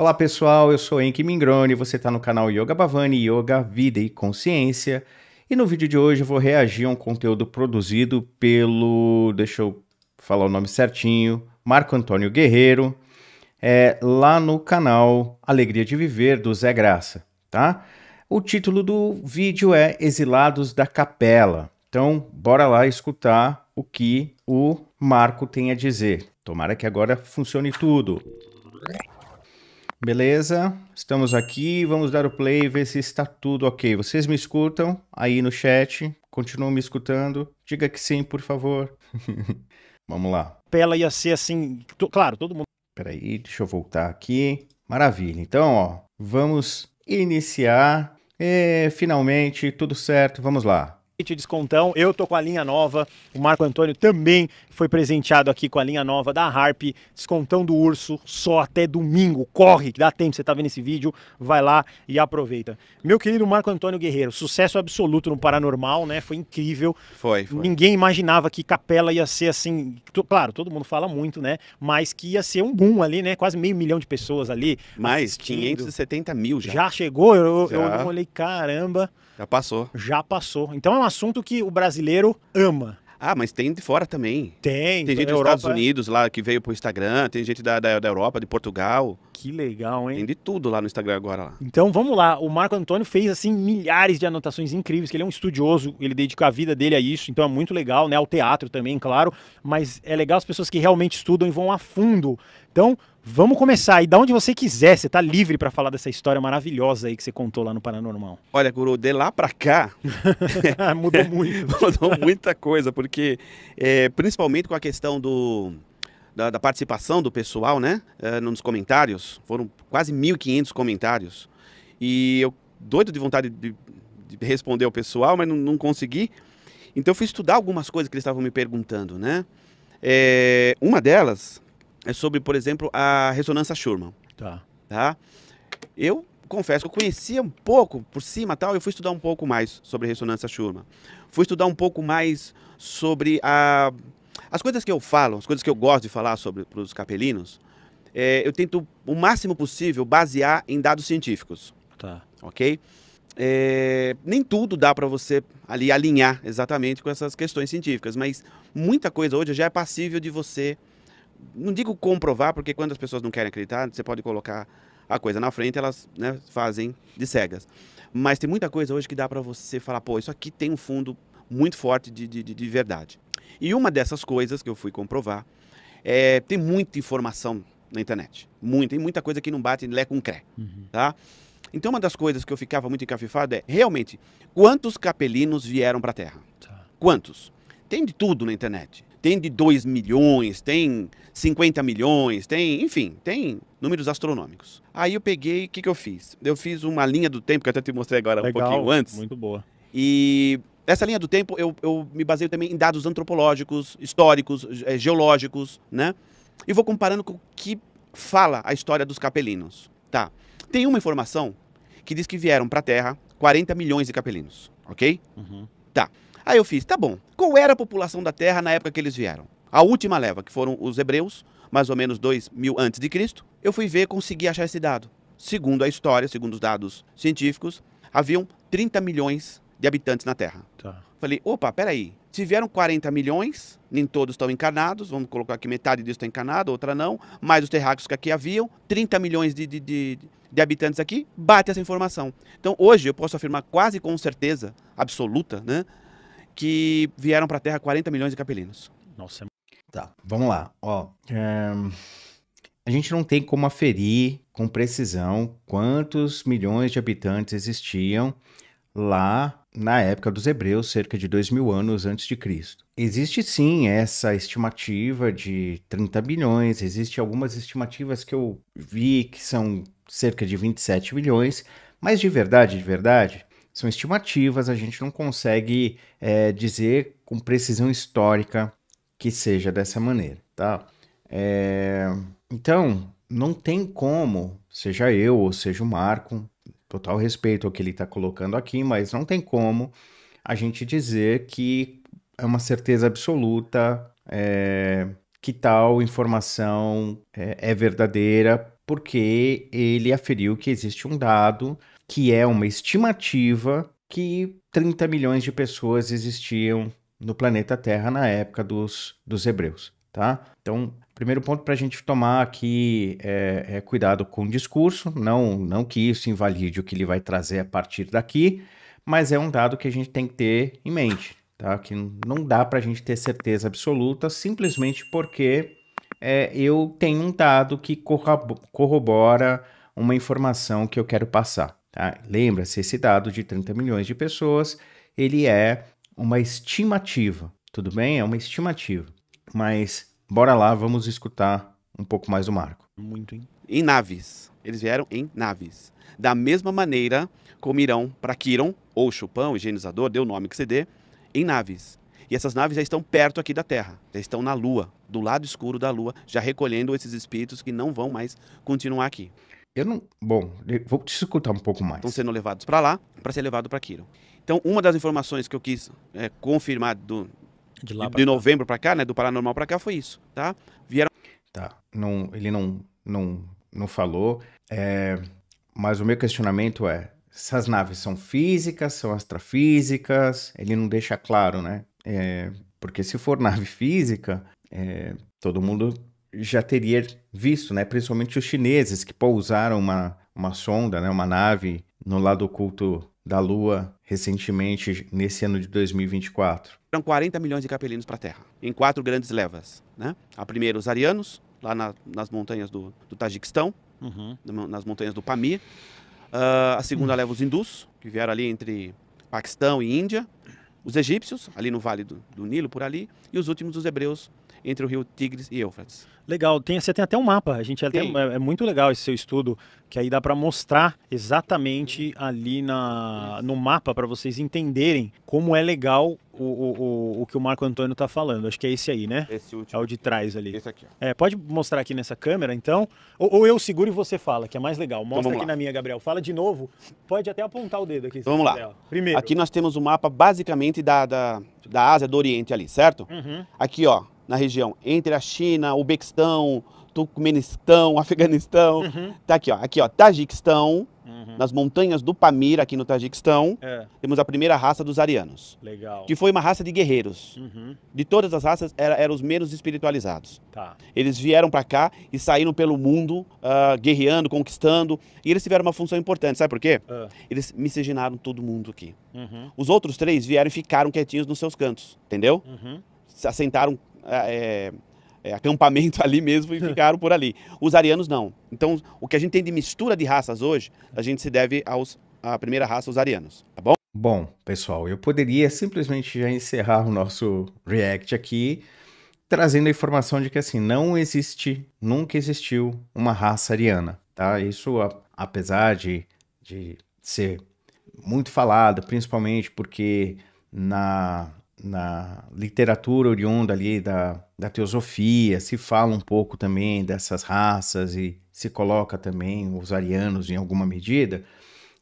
Olá pessoal, eu sou Enki Mingroni, você está no canal Yoga Bhavani, Yoga, Vida e Consciência. E no vídeo de hoje eu vou reagir a um conteúdo produzido pelo, deixa eu falar o nome certinho, Marco Antônio Guerreiro, é, lá no canal Alegria de Viver do Zé Graça, tá? O título do vídeo é Exilados da Capela. Então, bora lá escutar o que o Marco tem a dizer. Tomara que agora funcione tudo. Beleza? Estamos aqui, vamos dar o play e ver se está tudo ok. Vocês me escutam aí no chat? Continuam me escutando? Diga que sim, por favor. vamos lá. Pela ia ser assim, claro, todo mundo. Peraí, deixa eu voltar aqui. Maravilha. Então, ó, vamos iniciar. E, é, finalmente, tudo certo, vamos lá kit descontão. Eu tô com a linha nova. O Marco Antônio também foi presenteado aqui com a linha nova da Harp. Descontão do urso só até domingo. Corre, que dá tempo. Você tá vendo esse vídeo? Vai lá e aproveita. Meu querido Marco Antônio Guerreiro, sucesso absoluto no Paranormal, né? Foi incrível. Foi, foi. Ninguém imaginava que Capela ia ser assim. Claro, todo mundo fala muito, né? Mas que ia ser um boom ali, né? Quase meio milhão de pessoas ali. Mais assistindo. 570 mil já. Já chegou? Eu, já. eu olhei, caramba. Já passou. Já passou. Então é um assunto que o brasileiro ama. Ah, mas tem de fora também. Tem. Tem então, gente dos Europa, Estados é. Unidos lá que veio pro Instagram, tem gente da, da, da, Europa, de Portugal. Que legal, hein? Tem de tudo lá no Instagram agora. Lá. Então vamos lá. O Marco Antônio fez assim milhares de anotações incríveis, que ele é um estudioso, ele dedica a vida dele a isso, então é muito legal, né? Ao teatro também, claro. Mas é legal as pessoas que realmente estudam e vão a fundo. Então, Vamos começar. E da onde você quiser, você tá livre para falar dessa história maravilhosa aí que você contou lá no Paranormal. Olha, Guru, de lá para cá. Mudou muito. Mudou muita coisa, porque é, principalmente com a questão do. Da, da participação do pessoal, né? É, nos comentários. Foram quase 1.500 comentários. E eu doido de vontade de, de responder ao pessoal, mas não, não, consegui. Então eu fui estudar algumas coisas que eles estavam me perguntando, né? É, uma delas é sobre, por exemplo, a ressonância Schumann. Tá. tá? Eu confesso, eu conhecia um pouco por cima tal, eu fui estudar um pouco mais sobre ressonância Schumann. Fui estudar um pouco mais sobre a, as coisas que eu falo, as coisas que eu gosto de falar sobre para os capelinos. É, eu tento o máximo possível basear em dados científicos. Tá. Ok? É, nem tudo dá para você ali alinhar exatamente com essas questões científicas, mas muita coisa hoje já é passível de você não digo comprovar, porque quando as pessoas não querem acreditar, você pode colocar a coisa na frente, elas né, fazem de cegas. Mas tem muita coisa hoje que dá para você falar, pô, isso aqui tem um fundo muito forte de, de, de verdade. E uma dessas coisas que eu fui comprovar é tem muita informação na internet, muita e muita coisa que não bate lé com cré, uhum. tá? Então uma das coisas que eu ficava muito encafifado é realmente quantos capelinos vieram para a Terra? Tá. Quantos? Tem de tudo na internet. Tem de 2 milhões, tem 50 milhões, tem, enfim, tem números astronômicos. Aí eu peguei, o que, que eu fiz? Eu fiz uma linha do tempo, que eu até te mostrei agora Legal, um pouquinho antes. Muito boa. E essa linha do tempo eu, eu me baseio também em dados antropológicos, históricos, eh, geológicos, né? E vou comparando com o que fala a história dos capelinos. Tá. Tem uma informação que diz que vieram para a Terra 40 milhões de capelinos, ok? Uhum. Tá. Aí eu fiz, tá bom. Qual era a população da Terra na época que eles vieram? A última leva, que foram os hebreus, mais ou menos 2 mil antes de Cristo, eu fui ver, consegui achar esse dado. Segundo a história, segundo os dados científicos, haviam 30 milhões de habitantes na Terra. Tá. Falei, opa, peraí, se vieram 40 milhões, nem todos estão encarnados, vamos colocar aqui metade disso está encarnado, outra não, mais os terráqueos que aqui haviam, 30 milhões de, de, de, de, habitantes aqui, bate essa informação. Então hoje eu posso afirmar quase com certeza absoluta, né, que vieram para a Terra 40 milhões de capelinos. Nossa, é tá. Vamos lá. Ó, é... a gente não tem como aferir com precisão quantos milhões de habitantes existiam lá na época dos hebreus, cerca de 2 mil anos antes de Cristo. Existe sim essa estimativa de 30 bilhões, existem algumas estimativas que eu vi que são cerca de 27 milhões, mas de verdade, de verdade, são estimativas, a gente não consegue é, dizer com precisão histórica que seja dessa maneira, tá? É... Então, não tem como, seja eu ou seja o Marco, total respeito ao que ele está colocando aqui, mas não tem como a gente dizer que é uma certeza absoluta é, que tal informação é, é verdadeira, porque ele aferiu que existe um dado que é uma estimativa que 30 milhões de pessoas existiam no planeta Terra na época dos, dos hebreus, tá? Então, primeiro ponto para a gente tomar aqui é, é, cuidado com o discurso, não, não que isso invalide o que ele vai trazer a partir daqui, mas é um dado que a gente tem que ter em mente, tá? Que não dá para a gente ter certeza absoluta, simplesmente porque é, eu tenho um dado que corrobora uma informação que eu quero passar. Tá? Lembra-se, esse dado de 30 milhões de pessoas, ele é uma estimativa, tudo bem? É uma estimativa. Mas bora lá, vamos escutar um pouco mais do Marco. Muito, hein? Em naves. Eles vieram em naves. Da mesma maneira como Irão para Quiron, ou Chupão, higienizador, deu o nome que você dê, em naves. E essas naves já estão perto aqui da Terra, já estão na Lua, do lado escuro da Lua, já recolhendo esses espíritos que não vão mais continuar aqui. Eu não. Bom, vou te escutar um pouco mais. Estão sendo levados para lá para ser levado para Quiro. Então, uma das informações que eu quis é, confirmar do, de, de novembro para cá, né, do paranormal para cá, foi isso, tá? Vieram. Tá. Não, ele não, não, não falou. É, mas o meu questionamento é: essas naves são físicas, são astrafísicas? Ele não deixa claro, né? É, porque se for nave física, é, todo mundo já teria visto, né? Principalmente os chineses que pousaram uma, uma sonda, né? Uma nave no lado oculto da Lua recentemente, nesse ano de 2024. Eram 40 milhões de capelinos para a Terra, em quatro grandes levas. Né? A primeira, os arianos, lá na, nas montanhas do, do Tajiquistão, uhum. nas montanhas do Pamir. Uh, ah, a segunda uhum. leva os hindus, que vieram ali entre Paquistão e Índia os egípcios, ali no Vale do, do, Nilo, por ali, e os últimos os hebreus, entre o rio Tigres e Eufrates. Legal, tem, você tem até um mapa, a gente é até, é, é, muito legal esse seu estudo, que aí dá para mostrar exatamente ali na, no mapa para vocês entenderem como é legal o, o, o, que o Marco Antônio está falando. Acho que é esse aí, né? Esse último. É o de trás ali. Esse aqui. É, pode mostrar aqui nessa câmera, então. Ou, ou, eu seguro e você fala, que é mais legal. Então Mostra então aqui lá. na minha, Gabriel. Fala de novo. Pode até apontar o dedo aqui. Então vamos lá. Primeiro. Aqui nós temos o um mapa basicamente da, da, da Ásia, do Oriente ali, certo? Uhum. Aqui, ó, na região entre a China, o Bequistão, Turcomenistão, Afeganistão. Uhum. Tá aqui, ó. Aqui, ó, Tajiquistão, uhum. nas montanhas do Pamir, aqui no Tajiquistão, é. temos a primeira raça dos arianos. Legal. Que foi uma raça de guerreiros. Uhum. De todas as raças, eram era os menos espiritualizados. Tá. Eles vieram para cá e saíram pelo mundo, uh, guerreando, conquistando. E eles tiveram uma função importante. Sabe por quê? Uh. Eles miscigenaram todo mundo aqui. Uhum. Os outros três vieram e ficaram quietinhos nos seus cantos, entendeu? Uhum. Se assentaram ah, é, é, acampamento ali mesmo e ficaram por ali. Os arianos não. Então, o que a gente tem de mistura de raças hoje, a gente se deve aos, à primeira raça, os arianos, tá bom? Bom, pessoal, eu poderia simplesmente já encerrar o nosso react aqui, trazendo a informação de que assim, não existe, nunca existiu uma raça ariana, tá? Isso, a, apesar de, de ser muito falado, principalmente porque na na literatura oriunda ali da, da teosofia, se fala um pouco também dessas raças e se coloca também os arianos em alguma medida,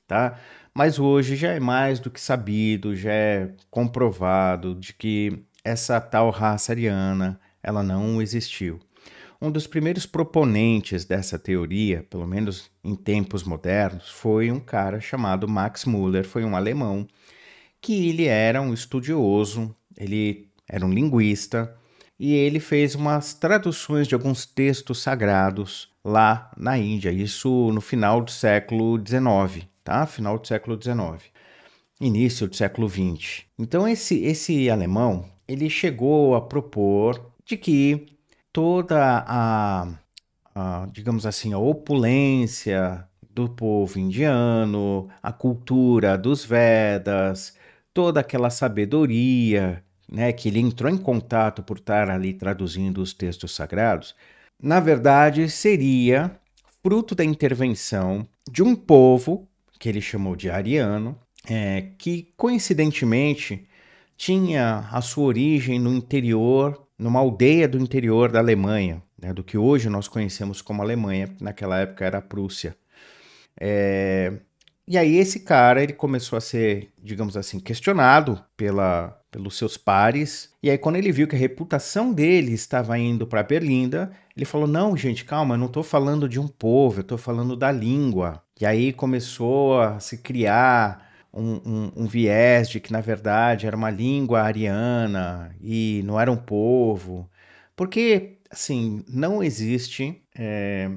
tá? Mas hoje já é mais do que sabido, já é comprovado de que essa tal raça ariana, ela não existiu. Um dos primeiros proponentes dessa teoria, pelo menos em tempos modernos, foi um cara chamado Max Müller, foi um alemão que ele era um estudioso, ele era um linguista e ele fez umas traduções de alguns textos sagrados lá na Índia, isso no final do século XIX, tá? Final do século XIX, início do século XX. Então esse esse alemão, ele chegou a propor de que toda a, a digamos assim, a opulência do povo indiano, a cultura dos Vedas, toda aquela sabedoria né, que ele entrou em contato por estar ali traduzindo os textos sagrados, na verdade seria fruto da intervenção de um povo que ele chamou de ariano, é, que coincidentemente tinha a sua origem no interior, numa aldeia do interior da Alemanha, né, do que hoje nós conhecemos como Alemanha, naquela época era a Prússia. É, e aí esse cara, ele começou a ser, digamos assim, questionado pela, pelos seus pares. E aí quando ele viu que a reputação dele estava indo para Berlinda, ele falou: "Não, gente, calma, eu não estou falando de um povo, eu estou falando da língua". E aí começou a se criar um, um, um, viés de que, na verdade, era uma língua ariana e não era um povo. Porque, assim, não existe é,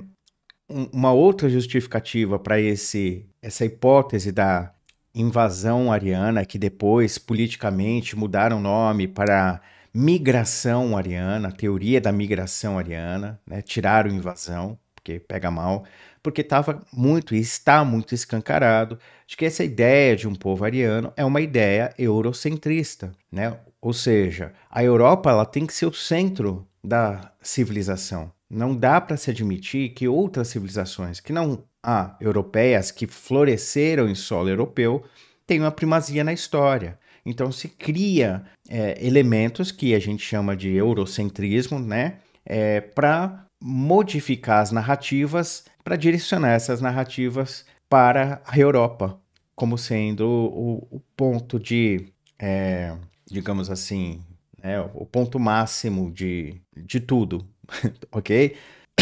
uma outra justificativa para esse essa hipótese da invasão ariana, que depois politicamente mudaram o nome para migração ariana, teoria da migração ariana, né? tiraram invasão, porque pega mal, porque estava muito e está muito escancarado de que essa ideia de um povo ariano é uma ideia eurocentrista, né? ou seja, a Europa ela tem que ser o centro da civilização. Não dá para se admitir que outras civilizações que não a ah, europeias que floresceram em solo europeu tenham uma primazia na história. Então se cria é, elementos que a gente chama de eurocentrismo, né, é, para modificar as narrativas, para direcionar essas narrativas para a Europa como sendo o, o ponto de, é, digamos assim, né, o ponto máximo de, de tudo, ok?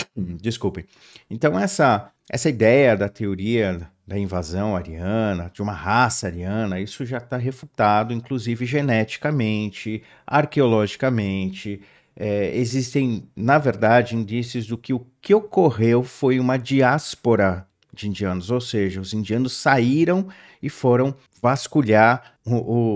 Desculpem. Então, essa, essa ideia da teoria da invasão ariana, de uma raça ariana, isso já está refutado, inclusive geneticamente, arqueologicamente. É, existem, na verdade, indícios do que o que ocorreu foi uma diáspora de indianos, ou seja, os indianos saíram e foram vasculhar o, o,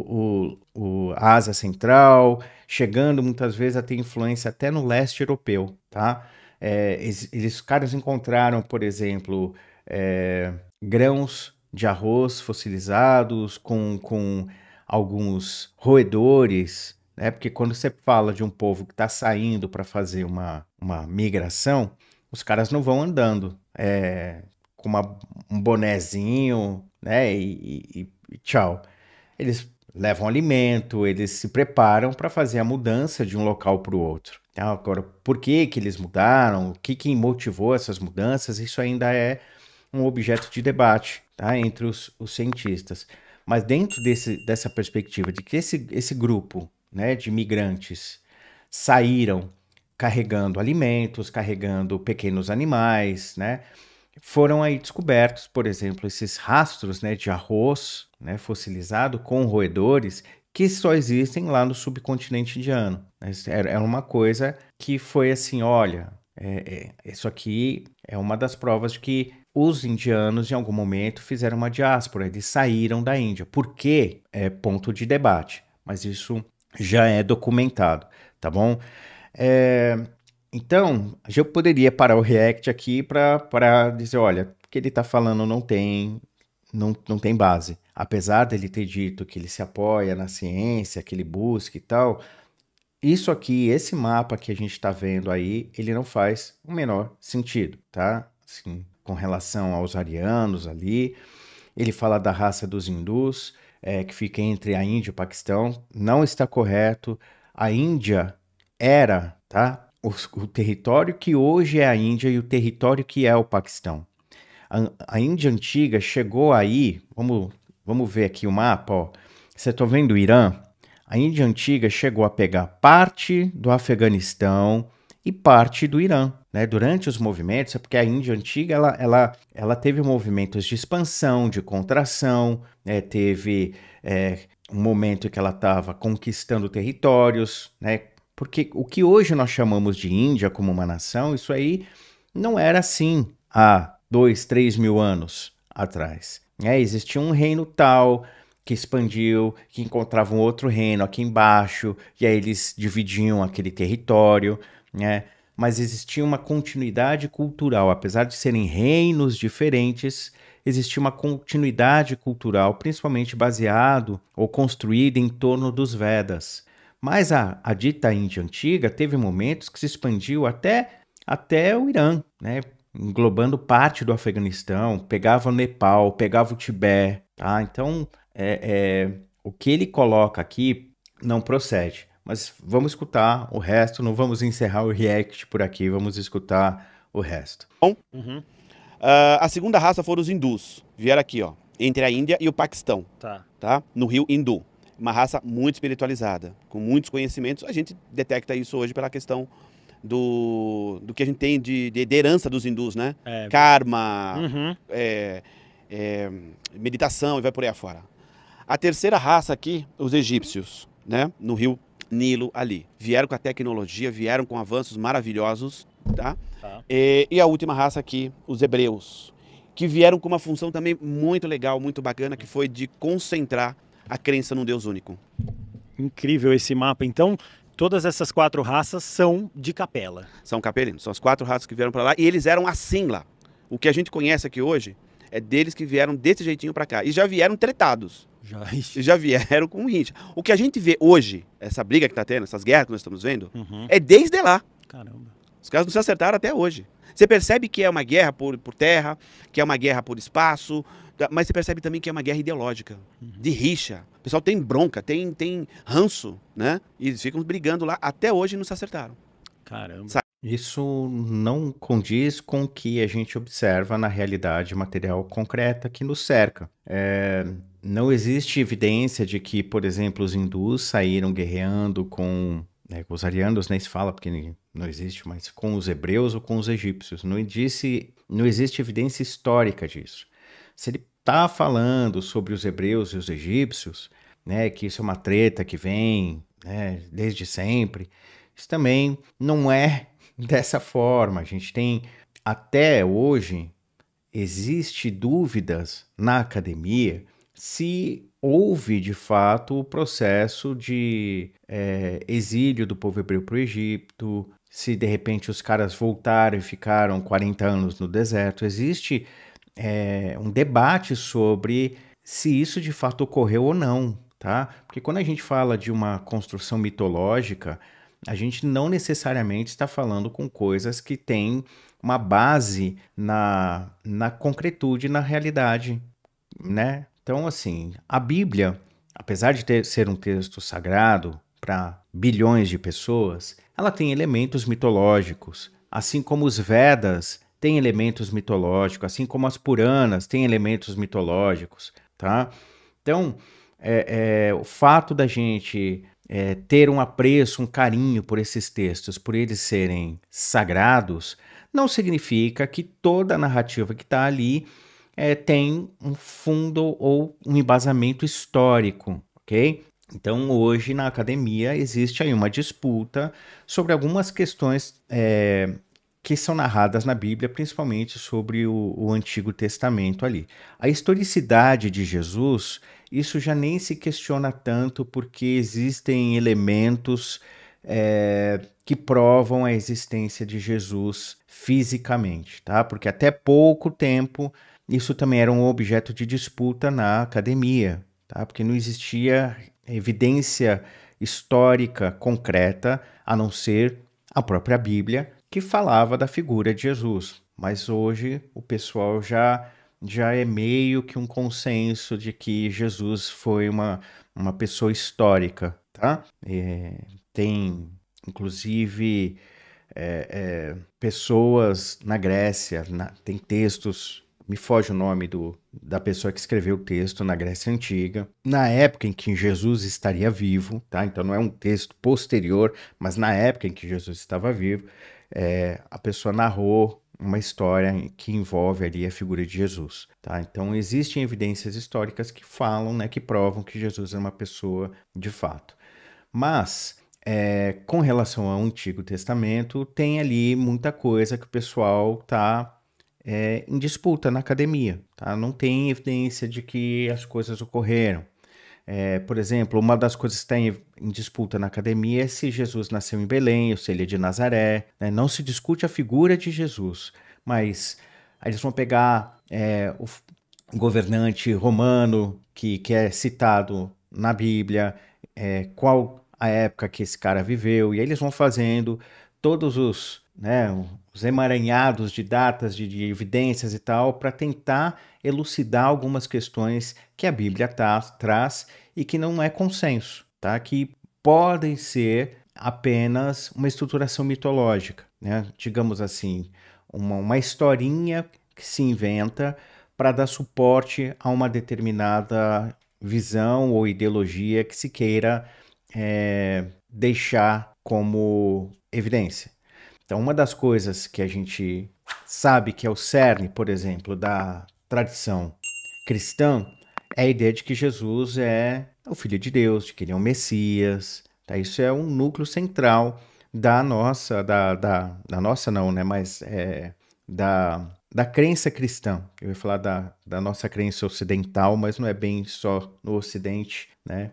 o o a Ásia Central, chegando muitas vezes a ter influência até no leste europeu, tá? É, eles, eles caras encontraram, por exemplo, é, grãos de arroz fossilizados com, com alguns roedores, né? Porque quando você fala de um povo que está saindo para fazer uma, uma migração, os caras não vão andando é, com uma, um bonezinho, né? E, e, e tchau. Eles levam alimento, eles se preparam para fazer a mudança de um local para o outro. Então, agora, por que, que eles mudaram? O que, que motivou essas mudanças? Isso ainda é um objeto de debate tá? entre os, os cientistas. Mas dentro desse, dessa perspectiva de que esse, esse grupo né, de migrantes saíram carregando alimentos, carregando pequenos animais, né? foram aí descobertos, por exemplo, esses rastros né, de arroz né, fossilizado com roedores que só existem lá no subcontinente indiano. É uma coisa que foi assim, olha, é, é, isso aqui é uma das provas de que os indianos, em algum momento, fizeram uma diáspora, eles saíram da Índia. Por quê? É ponto de debate, mas isso já é documentado, tá bom? É, então, eu poderia parar o React aqui para dizer, olha, o que ele está falando não tem, não, não tem base. Apesar dele ter dito que ele se apoia na ciência, que ele busca e tal, isso aqui, esse mapa que a gente está vendo aí, ele não faz o menor sentido, tá? Assim, com relação aos arianos ali, ele fala da raça dos hindus, é, que fica entre a Índia e o Paquistão, não está correto. A Índia era, tá? os, o território que hoje é a Índia e o território que é o Paquistão. A, a Índia antiga chegou aí, vamos, vamos ver aqui o mapa, Você está vendo o Irã? A Índia antiga chegou a pegar parte do Afeganistão e parte do Irã. Né? Durante os movimentos, é porque a Índia antiga ela, ela, ela teve movimentos de expansão, de contração, né? teve é, um momento em que ela estava conquistando territórios, né? Porque o que hoje nós chamamos de Índia como uma nação, isso aí não era assim há dois, três mil anos atrás. É, existia um reino tal que expandiu, que encontrava um outro reino aqui embaixo, e aí eles dividiam aquele território, né? Mas existia uma continuidade cultural, apesar de serem reinos diferentes, existia uma continuidade cultural, principalmente baseado ou construída em torno dos Vedas. Mas a, a dita Índia antiga teve momentos que se expandiu até, até o Irã, né? englobando parte do Afeganistão, pegava o Nepal, pegava o Tibete. Tá? Então, é, é, o que ele coloca aqui não procede. Mas vamos escutar o resto, não vamos encerrar o react por aqui, vamos escutar o resto. Bom, uhum. uh, a segunda raça foram os hindus, vieram aqui, ó, entre a Índia e o Paquistão, tá. Tá? no rio Hindu uma raça muito espiritualizada, com muitos conhecimentos. A gente detecta isso hoje pela questão do, do que a gente tem de, de herança dos hindus, né? É. Karma, uhum. é, é, meditação e vai por aí afora. A terceira raça aqui, os egípcios, né? No rio Nilo ali. Vieram com a tecnologia, vieram com avanços maravilhosos, tá? E, tá. é, e a última raça aqui, os hebreus, que vieram com uma função também muito legal, muito bacana, que foi de concentrar a crença num Deus único. Incrível esse mapa. Então, todas essas quatro raças são de capela. São capelinos, são as quatro raças que vieram para lá e eles eram assim lá. O que a gente conhece aqui hoje é deles que vieram desse jeitinho para cá e já vieram tretados. Já, já vieram com rincha. O que a gente vê hoje, essa briga que está tendo, essas guerras que nós estamos vendo, uhum. é desde lá. Caramba. Os caras não se acertaram até hoje. Você percebe que é uma guerra por, por terra, que é uma guerra por espaço, Tá, mas você percebe também que é uma guerra ideológica, uhum. de rixa. O pessoal tem bronca, tem, tem ranço, né? E eles ficam brigando lá, até hoje não se acertaram. Caramba. Sabe? Isso não condiz com o que a gente observa na realidade material concreta que nos cerca. É, não existe evidência de que, por exemplo, os hindus saíram guerreando com, né, com os arianos, nem se fala porque não existe, mas com os hebreus ou com os egípcios. Não, disse, não existe evidência histórica disso se ele está falando sobre os hebreus e os egípcios, né, que isso é uma treta que vem né, desde sempre, isso também não é dessa forma. A gente tem até hoje existe dúvidas na academia se houve de fato o processo de é, exílio do povo hebreu para o Egito, se de repente os caras voltaram e ficaram 40 anos no deserto. Existe é, um debate sobre se isso de fato ocorreu ou não, tá? Porque quando a gente fala de uma construção mitológica, a gente não necessariamente está falando com coisas que têm uma base na, na concretude, na realidade, né? Então, assim, a Bíblia, apesar de ter, ser um texto sagrado para bilhões de pessoas, ela tem elementos mitológicos, assim como os Vedas tem elementos mitológicos, assim como as Puranas têm elementos mitológicos, tá? Então, é, é, o fato da gente é, ter um apreço, um carinho por esses textos, por eles serem sagrados, não significa que toda a narrativa que está ali é, tem um fundo ou um embasamento histórico, ok? Então, hoje na academia existe aí uma disputa sobre algumas questões é, que são narradas na Bíblia, principalmente sobre o, o, Antigo Testamento ali. A historicidade de Jesus, isso já nem se questiona tanto, porque existem elementos é, que provam a existência de Jesus fisicamente, tá? Porque até pouco tempo isso também era um objeto de disputa na academia, tá? Porque não existia evidência histórica concreta a não ser a própria Bíblia que falava da figura de Jesus. Mas hoje o pessoal já já é meio que um consenso de que Jesus foi uma, uma pessoa histórica, tá? É, tem, inclusive, é, é, pessoas na Grécia, na, tem textos, me foge o nome do, da pessoa que escreveu o texto na Grécia Antiga, na época em que Jesus estaria vivo, tá? Então não é um texto posterior, mas na época em que Jesus estava vivo, é, a pessoa narrou uma história que envolve ali a figura de Jesus, tá? Então existem evidências históricas que falam, né, que provam que Jesus é uma pessoa de fato. Mas é, com relação ao Antigo Testamento, tem ali muita coisa que o pessoal tá é, em disputa na academia, tá? Não tem evidência de que as coisas ocorreram. É, por exemplo, uma das coisas que está em, em, disputa na academia é se Jesus nasceu em Belém ou se ele é de Nazaré. Né? Não se discute a figura de Jesus, mas eles vão pegar é, o governante romano que, que é citado na Bíblia, é, qual a época que esse cara viveu, e aí eles vão fazendo todos os né, os emaranhados de datas, de, de evidências e tal, para tentar elucidar algumas questões que a Bíblia tá, traz e que não é consenso, tá? que podem ser apenas uma estruturação mitológica, né? digamos assim, uma, uma historinha que se inventa para dar suporte a uma determinada visão ou ideologia que se queira é, deixar como evidência. Então, uma das coisas que a gente sabe que é o cerne, por exemplo, da tradição cristã é a ideia de que Jesus é o Filho de Deus, de que ele é o Messias. Tá? Isso é um núcleo central da nossa, da, da, da nossa não, né? Mas é, da, da crença cristã. Eu ia falar da, da nossa crença ocidental, mas não é bem só no Ocidente, né?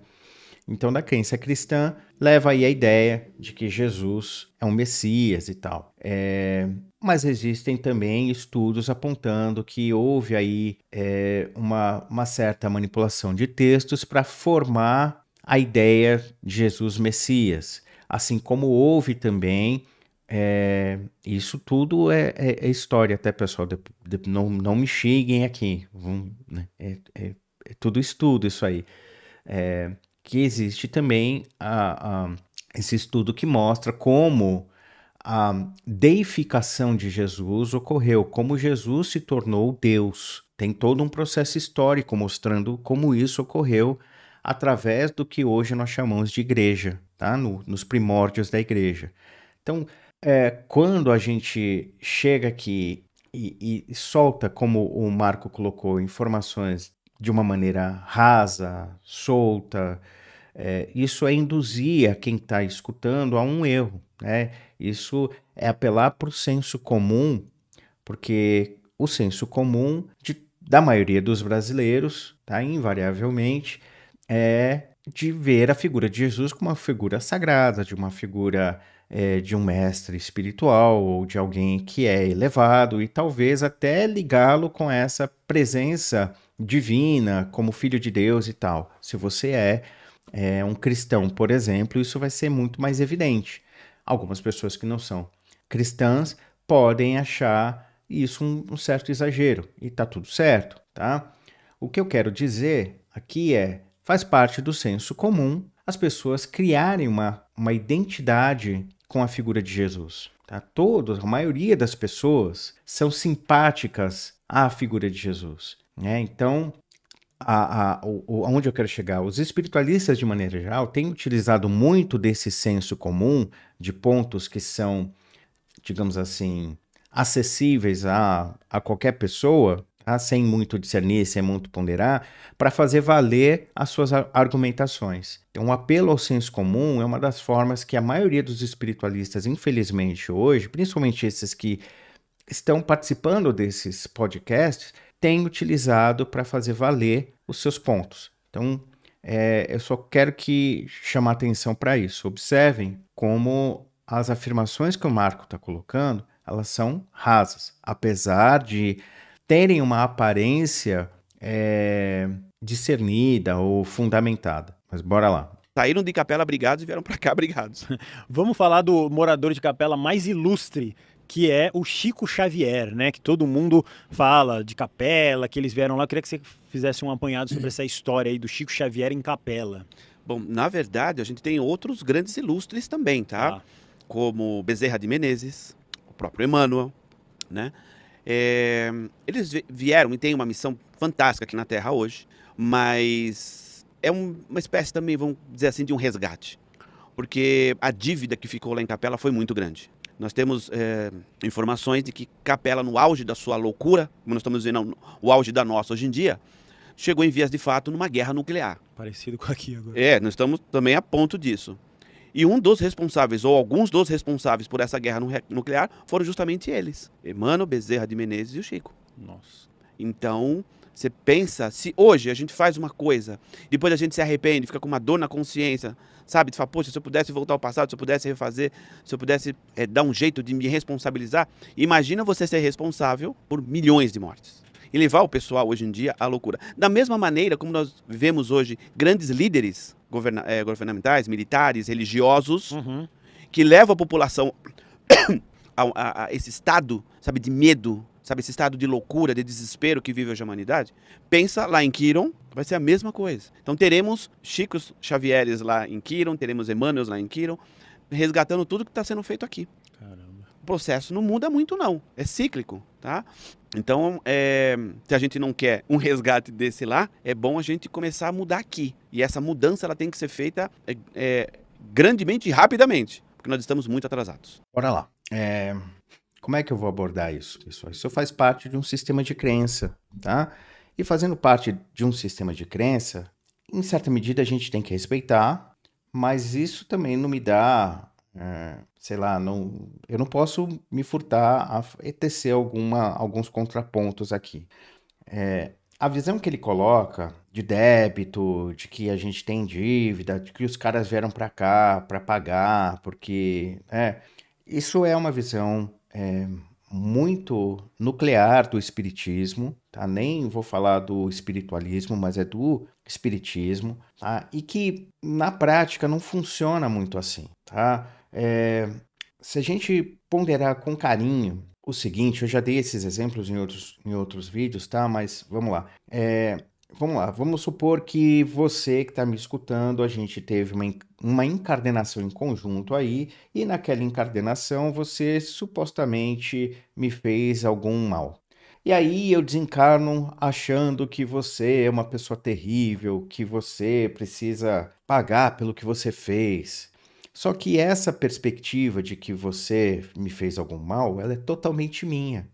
Então, da crença cristã, leva aí a ideia de que Jesus é um Messias e tal. É, mas existem também estudos apontando que houve aí é, uma, uma certa manipulação de textos para formar a ideia de Jesus Messias. Assim como houve também é, isso tudo é, é, é, história, até pessoal. De, de, não, não me xinguem aqui. né? É, é, é, tudo estudo isso aí. É, que existe também a, a, esse estudo que mostra como a deificação de Jesus ocorreu, como Jesus se tornou Deus. Tem todo um processo histórico mostrando como isso ocorreu através do que hoje nós chamamos de igreja, tá? No, nos primórdios da igreja. Então, é, quando a gente chega aqui e, e, solta, como o Marco colocou, informações de uma maneira rasa, solta, é, isso é induzir a quem está escutando a um erro. Né? Isso é apelar para o senso comum, porque o senso comum de, da maioria dos brasileiros, tá, invariavelmente, é de ver a figura de Jesus como uma figura sagrada, de uma figura é, de um mestre espiritual ou de alguém que é elevado e talvez até ligá-lo com essa presença divina como filho de Deus e tal. Se você é é, um cristão, por exemplo, isso vai ser muito mais evidente. Algumas pessoas que não são cristãs podem achar isso um, um certo exagero e tá tudo certo, tá? O que eu quero dizer aqui é faz parte do senso comum as pessoas criarem uma, uma identidade com a figura de Jesus. Tá? Todos, a maioria das pessoas são simpáticas à figura de Jesus. Né? Então, a, a, o, aonde eu quero chegar? Os espiritualistas, de maneira geral, têm utilizado muito desse senso comum de pontos que são, digamos assim, acessíveis a, a qualquer pessoa, tá? sem muito discernir, sem muito ponderar, para fazer valer as suas argumentações. Então, o um apelo ao senso comum é uma das formas que a maioria dos espiritualistas, infelizmente hoje, principalmente esses que estão participando desses podcasts, tem utilizado para fazer valer os seus pontos. Então, é, eu só quero que chamar atenção para isso. Observem como as afirmações que o Marco está colocando, elas são rasas, apesar de terem uma aparência é, discernida ou fundamentada. Mas bora lá. Saíram de Capela brigados e vieram para cá brigados. Vamos falar do morador de Capela mais ilustre que é o Chico Xavier, né? Que todo mundo fala de capela, que eles vieram lá. Eu queria que você fizesse um apanhado sobre essa história aí do Chico Xavier em capela. Bom, na verdade, a gente tem outros grandes ilustres também, tá? Ah. Como Bezerra de Menezes, o próprio Emmanuel, né? É, eles vieram e têm uma missão fantástica aqui na Terra hoje, mas é um, uma espécie também, vamos dizer assim, de um resgate. Porque a dívida que ficou lá em Capela foi muito grande. Nós temos é, informações de que Capela, no auge da sua loucura, como nós estamos dizendo, o auge da nossa hoje em dia, chegou em vias de fato numa guerra nuclear. Parecido com aqui agora. É, nós estamos também a ponto disso. E um dos responsáveis, ou alguns dos responsáveis por essa guerra nuclear, foram justamente eles: Emmanuel, Bezerra de Menezes e o Chico. Nossa. Então, você pensa, se hoje a gente faz uma coisa, depois a gente se arrepende, fica com uma dor na consciência, sabe? de falar poxa, se eu pudesse voltar ao passado, se eu pudesse refazer, se eu pudesse é, dar um jeito de me responsabilizar. Imagina você ser responsável por milhões de mortes e levar o pessoal hoje em dia à loucura. Da mesma maneira como nós vemos hoje grandes líderes governa eh, governamentais, militares, religiosos, uhum. que levam a população a, a, a, esse estado, sabe, de medo, sabe, esse estado de loucura, de desespero que vive hoje a humanidade, pensa lá em Quiron, vai ser a mesma coisa. Então teremos Chicos Xavieres lá em Quiron, teremos Emmanuel lá em Quiron, resgatando tudo que está sendo feito aqui. Caramba. O processo não muda muito não, é cíclico, tá? Então, é, se a gente não quer um resgate desse lá, é bom a gente começar a mudar aqui. E essa mudança ela tem que ser feita é, é, grandemente e rapidamente, porque nós estamos muito atrasados. Bora lá. É, como é que eu vou abordar isso, pessoal? Isso faz parte de um sistema de crença, tá? E fazendo parte de um sistema de crença, em certa medida a gente tem que respeitar, mas isso também não me dá, é, sei lá, não, eu não posso me furtar a, tecer alguma, alguns contrapontos aqui. É, a visão que ele coloca de débito, de que a gente tem dívida, de que os caras vieram para cá para pagar, porque é, isso é uma visão é, muito nuclear do espiritismo, tá? Nem vou falar do espiritualismo, mas é do espiritismo, tá? E que na prática não funciona muito assim, tá? É, se a gente ponderar com carinho o seguinte, eu já dei esses exemplos em outros, em outros vídeos, tá? Mas vamos lá. É, vamos lá, vamos supor que você que está me escutando, a gente teve uma, uma encardenação em conjunto aí, e naquela encardenação você supostamente me fez algum mal. E aí eu desencarno achando que você é uma pessoa terrível, que você precisa pagar pelo que você fez. Só que essa perspectiva de que você me fez algum mal, ela é totalmente minha.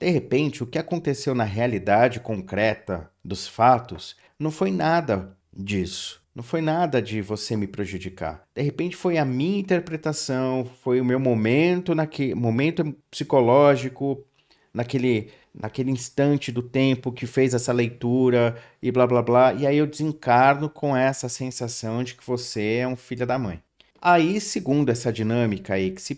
De repente, o que aconteceu na realidade concreta dos fatos não foi nada disso. Não foi nada de você me prejudicar. De repente foi a minha interpretação, foi o meu momento naquele momento psicológico, naquele naquele instante do tempo que fez essa leitura e blá blá blá, e aí eu desencarno com essa sensação de que você é um filho da mãe. Aí, segundo essa dinâmica aí que se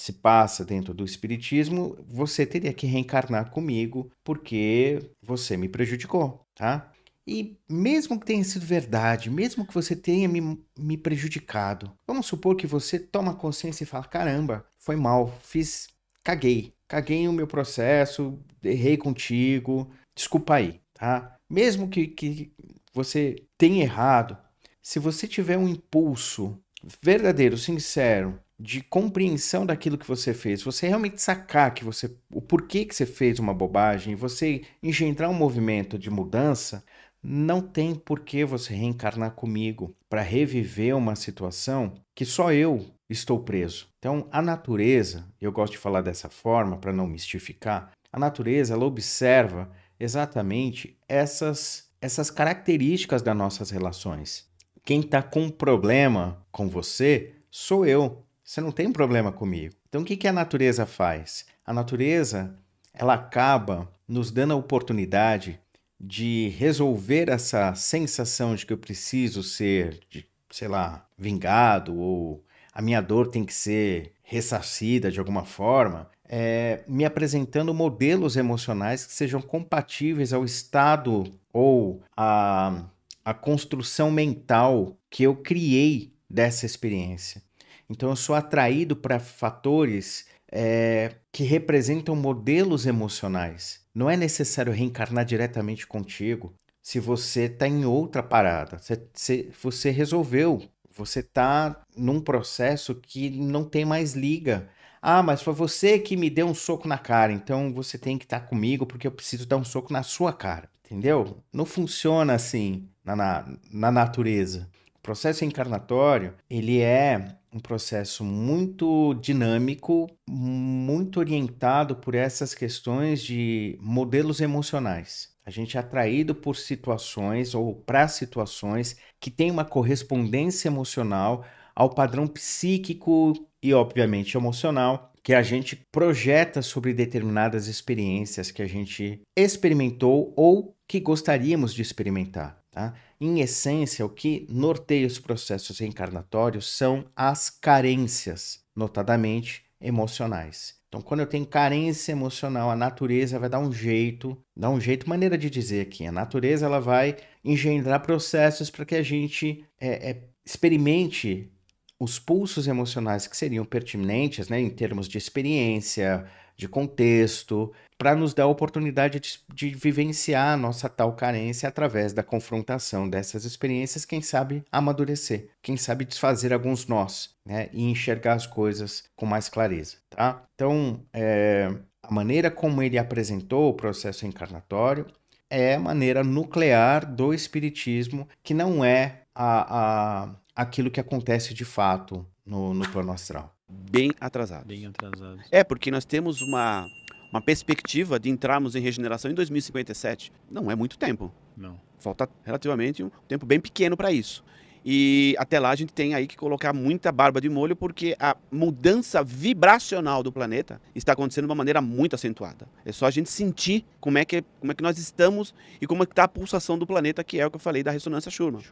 se passa dentro do espiritismo, você teria que reencarnar comigo porque você me prejudicou, tá? E mesmo que tenha sido verdade, mesmo que você tenha me, me prejudicado, vamos supor que você toma consciência e fala: caramba, foi mal, fiz, caguei, caguei o meu processo, errei contigo, desculpa aí, tá? Mesmo que, que você tenha errado, se você tiver um impulso verdadeiro, sincero, de compreensão daquilo que você fez, você realmente sacar que você o porquê que você fez uma bobagem, você engendrar um movimento de mudança, não tem porquê você reencarnar comigo para reviver uma situação que só eu estou preso. Então, a natureza, eu gosto de falar dessa forma para não mistificar, a natureza ela observa exatamente essas essas características das nossas relações. Quem está com problema com você sou eu. Você não tem problema comigo. Então, o que, que a natureza faz? A natureza ela acaba nos dando a oportunidade de resolver essa sensação de que eu preciso ser, de, sei lá, vingado ou a minha dor tem que ser ressarcida de alguma forma, é, me apresentando modelos emocionais que sejam compatíveis ao estado ou à, à construção mental que eu criei dessa experiência. Então eu sou atraído para fatores é, que representam modelos emocionais. Não é necessário reencarnar diretamente contigo se você está em outra parada. Você, você resolveu, você está num processo que não tem mais liga. Ah, mas foi você que me deu um soco na cara, então você tem que estar tá comigo porque eu preciso dar um soco na sua cara, entendeu? Não funciona assim na, na, na natureza. O processo encarnatório, ele é um processo muito dinâmico, muito orientado por essas questões de modelos emocionais. A gente é atraído por situações ou para situações que têm uma correspondência emocional ao padrão psíquico e, obviamente, emocional que a gente projeta sobre determinadas experiências que a gente experimentou ou que gostaríamos de experimentar. Tá? Em essência, o que norteia os processos reencarnatórios são as carências, notadamente emocionais. Então, quando eu tenho carência emocional, a natureza vai dar um jeito, dar um jeito, maneira de dizer aqui, a natureza ela vai engendrar processos para que a gente é, é, experimente os pulsos emocionais que seriam pertinentes, né, em termos de experiência, de contexto, para nos dar a oportunidade de, de, vivenciar a nossa tal carência através da confrontação dessas experiências, quem sabe amadurecer, quem sabe desfazer alguns nós, né? E enxergar as coisas com mais clareza, tá? Então, é, a maneira como ele apresentou o processo encarnatório é a maneira nuclear do espiritismo, que não é a, a aquilo que acontece de fato no, no plano astral. Bem atrasado. Bem atrasado. É, porque nós temos uma uma perspectiva de entrarmos em regeneração em 2057, não é muito tempo. Não. Falta relativamente um tempo bem pequeno para isso. E até lá a gente tem aí que colocar muita barba de molho, porque a mudança vibracional do planeta está acontecendo de uma maneira muito acentuada. É só a gente sentir como é que, como é que nós estamos e como é está a pulsação do planeta, que é o que eu falei da ressonância Schumann,